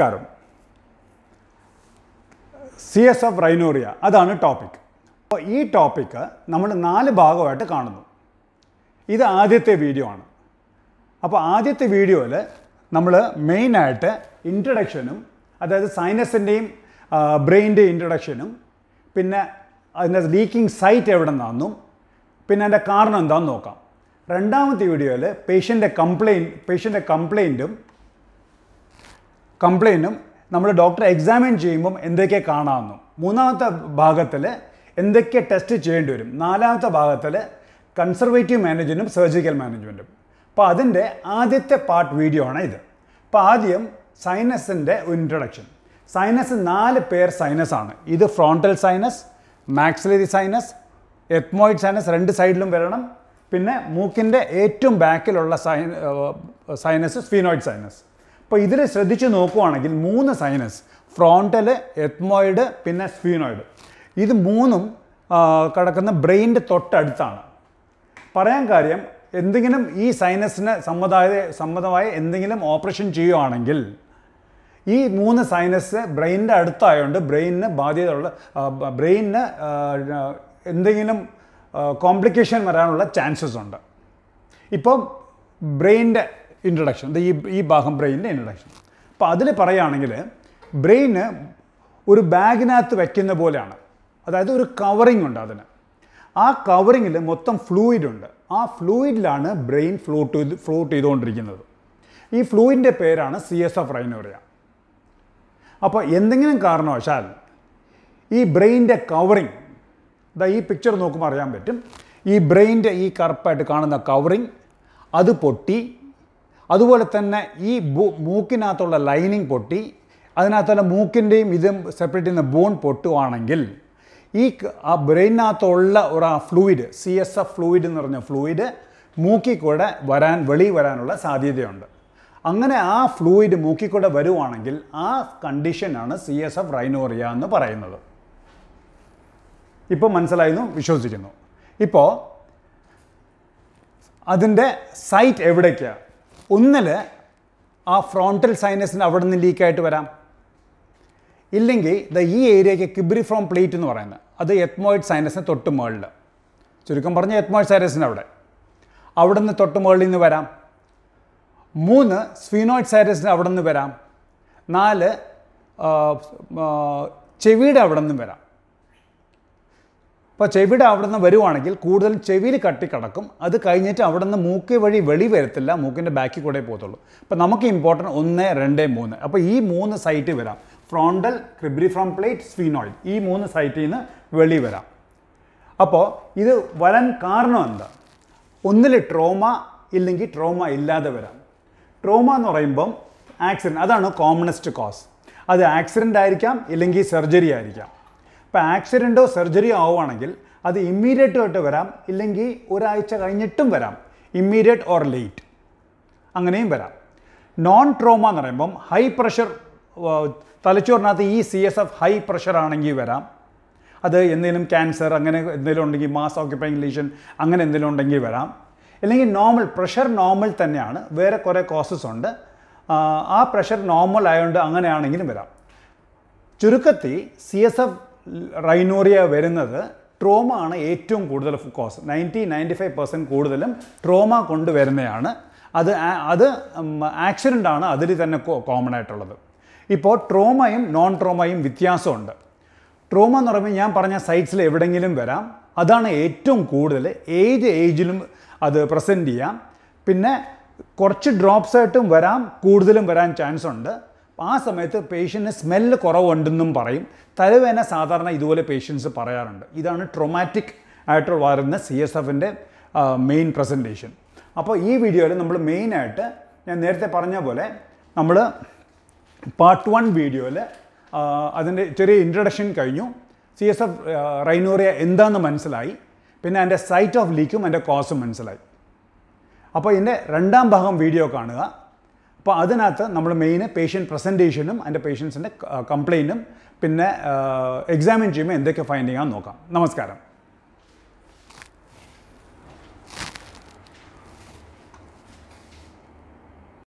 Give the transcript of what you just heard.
നമസ്കാരം C S F rhinorrhoea അതാണ് topic അപ്പോൾ ഈ ടോപ്പിക്ക് നമ്മൾ നാല് ഭാഗമായിട്ട് കാണുന്നു ഇത് ആദ്യത്തെ വീഡിയോ ആണ് അപ്പോൾ ആദ്യത്തെ വീഡിയോയിൽ നമ്മൾ മെയിനായിട്ട് ഇൻട്രഡക്ഷനും അതായത് സൈനസിൻ്റെയും ബ്രെയിൻ്റെ ഇൻട്രഡക്ഷനും പിന്നെ അതിൻ്റെ ലീക്കിംഗ് സൈറ്റ് എവിടെ നിന്നാണെന്നും പിന്നെ അതിൻ്റെ കാരണം എന്താണെന്ന് നോക്കാം രണ്ടാമത്തെ വീഡിയോയിൽ പേഷ്യൻ്റെ കംപ്ലയിൻറ്റ് പേഷ്യൻ്റെ കംപ്ലയിൻറ്റും കംപ്ലയിൻറ്റും നമ്മൾ ഡോക്ടറെ എക്സാമിൻ ചെയ്യുമ്പം എന്തൊക്കെ കാണാമെന്നും മൂന്നാമത്തെ ഭാഗത്തിൽ എന്തൊക്കെ ടെസ്റ്റ് ചെയ്യേണ്ടി വരും നാലാമത്തെ ഭാഗത്തിൽ കൺസർവേറ്റീവ് മാനേജ്മെൻറ്റും സർജിക്കൽ മാനേജ്മെൻറ്റും അപ്പോൾ അതിൻ്റെ ആദ്യത്തെ പാർട്ട് വീഡിയോ ആണ് ഇത് അപ്പോൾ ആദ്യം സൈനസിൻ്റെ ഇൻട്രൊഡക്ഷൻ സൈനസ് നാല് പേർ സൈനസ് ആണ് ഇത് frontal sinus maxillary sinus ethmoid sinus രണ്ട് സൈഡിലും വരണം പിന്നെ മൂക്കിൻ്റെ ഏറ്റവും ബാക്കിലുള്ള സൈന സൈനസ് സ്ഫീനോയിഡ് സൈനസ് അപ്പോൾ ഇതിൽ ശ്രദ്ധിച്ച് നോക്കുവാണെങ്കിൽ മൂന്ന് സൈനസ് ഫ്രോണ്ടല് എത്മോയിഡ് പിന്നെ സ്പീനോയിഡ് ഇത് മൂന്നും കിടക്കുന്ന ബ്രെയിൻ്റെ തൊട്ടടുത്താണ് പറയാൻ കാര്യം എന്തെങ്കിലും ഈ സൈനസിന് സമ്മതമായ സമ്മതമായ എന്തെങ്കിലും ഓപ്പറേഷൻ ചെയ്യുവാണെങ്കിൽ ഈ മൂന്ന് സൈനസ് ബ്രെയിനിൻ്റെ അടുത്തായതുകൊണ്ട് ബ്രെയിനിന് ബാധ്യതയുള്ള ബ്രെയിനിന് എന്തെങ്കിലും കോംപ്ലിക്കേഷൻ വരാനുള്ള ചാൻസസ് ഉണ്ട് ഇപ്പം ബ്രെയിനിൻ്റെ ഇൻട്രഡക്ഷൻ ഈ ഈ ഭാഗം ബ്രെയിനിൻ്റെ ഇൻട്രഡക്ഷൻ അപ്പോൾ അതിൽ പറയുകയാണെങ്കിൽ ബ്രെയിന് ഒരു ബാഗിനകത്ത് വയ്ക്കുന്ന പോലെയാണ് അതായത് ഒരു കവറിങ് ഉണ്ട് അതിന് ആ കവറിങ്ങിൽ മൊത്തം ഫ്ലൂയിഡ് ഉണ്ട് ആ ഫ്ലൂയിഡിലാണ് ബ്രെയിൻ ഫ്ലൂട്ട് ചെയ്ത് ഫ്ലോട്ട് ചെയ്തുകൊണ്ടിരിക്കുന്നത് ഈ ഫ്ലൂയിൻ്റെ പേരാണ് സി എസ് എഫ് റൈനോറിയ അപ്പോൾ എന്തെങ്കിലും കാരണവശാൽ ഈ ബ്രെയിൻ്റെ കവറിങ് ഇതാ ഈ പിക്ചർ നോക്കുമ്പോൾ അറിയാൻ പറ്റും ഈ ബ്രെയിൻ്റെ ഈ കറുപ്പായിട്ട് കാണുന്ന കവറിങ് അത് പൊട്ടി അതുപോലെ തന്നെ ഈ മൂക്കിനകത്തുള്ള ലൈനിങ് പൊട്ടി അതിനകത്തുള്ള മൂക്കിൻ്റെയും ഇതും സെപ്പറേറ്റ് ചെയ്യുന്ന ബോൺ പൊട്ടുവാണെങ്കിൽ ഈ ആ ബ്രെയിനകത്തുള്ള ഒരു ആ fluid C S F fluid എന്ന് പറഞ്ഞ ഫ്ലൂയിഡ് മൂക്കിൽ കൂടെ വരാൻ വെളി വരാനുള്ള സാധ്യതയുണ്ട് അങ്ങനെ ആ ഫ്ലൂയിഡ് മൂക്കിൽ കൂടെ വരുവാണെങ്കിൽ ആ കണ്ടീഷനാണ് സി എസ് എഫ് റൈനോറിയ എന്ന് പറയുന്നത് ഇപ്പോൾ മനസ്സിലായിരുന്നു വിശ്വസിക്കുന്നു ഇപ്പോൾ അതിൻ്റെ സൈറ്റ് എവിടേക്കാണ് ഒന്നിൽ ആ ഫ്രോണ്ടൽ സൈനസിന് അവിടെ നിന്ന് ലീക്കായിട്ട് വരാം ഇല്ലെങ്കിൽ ദ ഈ ഏരിയയ്ക്ക് കിബ്രി ഫ്രോം പ്ലേറ്റ് എന്ന് പറയുന്നത് അത് എത്മോയിഡ് സൈനസിന് തൊട്ട് മുകളിൽ ചുരുക്കം പറഞ്ഞ എത്മോയിഡ് സൈനസിന് അവിടെ അവിടെ നിന്ന് തൊട്ട് മുകളിൽ നിന്ന് വരാം മൂന്ന് സ്വീനോയിഡ് സൈനസിന് അവിടെ നിന്ന് വരാം നാല് ചെവിയുടെ അവിടെ നിന്നും വരാം അപ്പോൾ ചെവിടെ അവിടെ നിന്ന് വരുവാണെങ്കിൽ കൂടുതൽ ചെവിയിൽ കട്ടിക്കിടക്കും അത് കഴിഞ്ഞിട്ട് അവിടെ നിന്ന് മൂക്ക് വഴി വെളി വരത്തില്ല മൂക്കിൻ്റെ ബാക്കിൽ കൂടെ പോകത്തുള്ളൂ അപ്പോൾ നമുക്ക് ഇമ്പോർട്ടൻറ്റ് ഒന്ന് രണ്ട് മൂന്ന് അപ്പോൾ ഈ മൂന്ന് സൈറ്റ് വരാം ഫ്രോണ്ടൽ ക്രിബ്രി ഫ്രം പ്ലേറ്റ് സ്വീനോയിൽ ഈ മൂന്ന് സൈറ്റിൽ നിന്ന് വെളി വരാം അപ്പോൾ ഇത് വരാൻ കാരണം എന്താ ഒന്നിൽ ട്രോമ ഇല്ലെങ്കിൽ ട്രോമ ഇല്ലാതെ വരാം ട്രോമ എന്ന് പറയുമ്പം ആക്സിഡൻറ്റ് അതാണ് കോമണസ്റ്റ് കോസ് അത് ആക്സിഡൻ്റ് ആയിരിക്കാം ഇല്ലെങ്കിൽ സർജറി ആയിരിക്കാം ഇപ്പോൾ ആക്സിഡൻറ്റോ സർജറിയോ ആവുകയാണെങ്കിൽ അത് ഇമ്മീഡിയറ്റ് ആയിട്ട് വരാം ഇല്ലെങ്കിൽ ഒരാഴ്ച കഴിഞ്ഞിട്ടും വരാം ഇമ്മീഡിയറ്റ് ഓർ ലേറ്റ് അങ്ങനെയും വരാം നോൺ ട്രോമ എന്ന് പറയുമ്പം ഹൈ പ്രഷർ തലച്ചോറിനകത്ത് ഈ C S F high pressure ആണെങ്കിൽ വരാം അത് എന്തെങ്കിലും ക്യാൻസർ അങ്ങനെ എന്തെങ്കിലും ഉണ്ടെങ്കിൽ മാസ് ഓക്യുപ്പൈങ് ലീഷൻ അങ്ങനെ എന്തെങ്കിലും ഉണ്ടെങ്കിൽ വരാം അല്ലെങ്കിൽ നോർമൽ പ്രഷർ നോർമൽ തന്നെയാണ് വേറെ കുറേ കോസസ് ഉണ്ട് ആ പ്രഷർ നോർമൽ ആയതുകൊണ്ട് അങ്ങനെയാണെങ്കിലും വരാം ചുരുക്കത്തിൽ സി എസ് എഫ് റൈനോറിയ വരുന്നത് ട്രോമ ആണ് ഏറ്റവും കൂടുതൽ cause ninety ninety five percent കൂടുതലും ട്രോമ കൊണ്ടുവരുന്നതാണ് അത് അത് ആക്സിഡൻ്റ് ആണ് അതിൽ തന്നെ കോമൺ ആയിട്ടുള്ളത് ഇപ്പോൾ ട്രോമയും നോൺ ട്രോമയും വ്യത്യാസമുണ്ട് ട്രോമ എന്ന് പറയുമ്പോൾ ഞാൻ പറഞ്ഞ സൈറ്റ്സിൽ എവിടെയെങ്കിലും വരാം അതാണ് ഏറ്റവും കൂടുതൽ ഏജ് ഏജിലും അത് പ്രസൻറ്റ് ചെയ്യാം പിന്നെ കുറച്ച് ഡ്രോപ്സ് ആയിട്ടും വരാം കൂടുതലും വരാൻ ചാൻസ് ഉണ്ട് ആ സമയത്ത് പേഷ്യൻറ്റിന് സ്മെല്ല് കുറവുണ്ടെന്നും പറയും തലവേന സാധാരണ ഇതുപോലെ പേഷ്യൻസ് പറയാറുണ്ട് ഇതാണ് ട്രോമാറ്റിക് ആയിട്ട് വരുന്ന സി എസ് എഫിൻ്റെ മെയിൻ പ്രസൻറ്റേഷൻ അപ്പോൾ ഈ വീഡിയോയിൽ നമ്മൾ മെയിനായിട്ട് ഞാൻ നേരത്തെ പറഞ്ഞ പോലെ നമ്മൾ പാർട്ട് വൺ വീഡിയോയിൽ അതിൻ്റെ ചെറിയ ഇൻട്രഡക്ഷൻ കഴിഞ്ഞു സി എസ് എഫ് റൈനോറിയ എന്താണെന്ന് മനസ്സിലായി പിന്നെ അതിൻ്റെ സൈറ്റ് ഓഫ് ലീക്കും അതിൻ്റെ കോസും മനസ്സിലായി അപ്പോൾ ഇതിൻ്റെ രണ്ടാം ഭാഗം വീഡിയോ കാണുക അപ്പോൾ അതിനകത്ത് നമ്മൾ മെയിൻ പേഷ്യൻ്റ് പ്രസൻറ്റേഷനും അതിൻ്റെ പേഷ്യൻസിൻ്റെ കംപ്ലയിൻറ്റും പിന്നെ എക്സാമിൻ ചെയ്യുമ്പോൾ എന്തൊക്കെ ഫൈൻഡിങ്ങാന്ന് നോക്കാം നമസ്കാരം